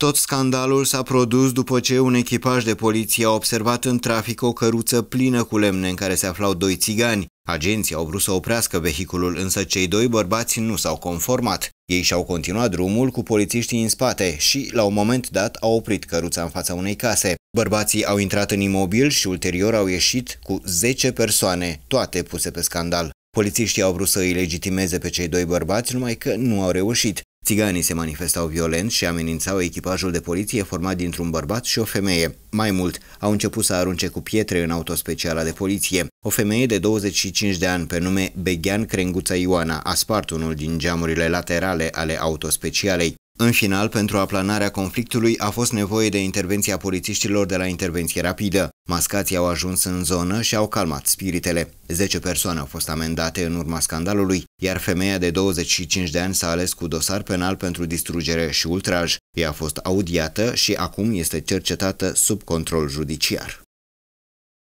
Tot scandalul s-a produs după ce un echipaj de poliție a observat în trafic o căruță plină cu lemne în care se aflau doi țigani. Agenții au vrut să oprească vehiculul, însă cei doi bărbați nu s-au conformat. Ei și-au continuat drumul cu polițiștii în spate și, la un moment dat, au oprit căruța în fața unei case. Bărbații au intrat în imobil și ulterior au ieșit cu 10 persoane, toate puse pe scandal. Polițiștii au vrut să îi legitimeze pe cei doi bărbați, numai că nu au reușit. Țiganii se manifestau violent și amenințau echipajul de poliție format dintr-un bărbat și o femeie. Mai mult, au început să arunce cu pietre în autospeciala de poliție. O femeie de 25 de ani pe nume Beghean Crenguța Ioana a spart unul din geamurile laterale ale autospecialei. În final, pentru aplanarea conflictului a fost nevoie de intervenția polițiștilor de la intervenție rapidă. Mascații au ajuns în zonă și au calmat spiritele. 10 persoane au fost amendate în urma scandalului, iar femeia de 25 de ani s-a ales cu dosar penal pentru distrugere și ultraj. Ea a fost audiată și acum este cercetată sub control judiciar.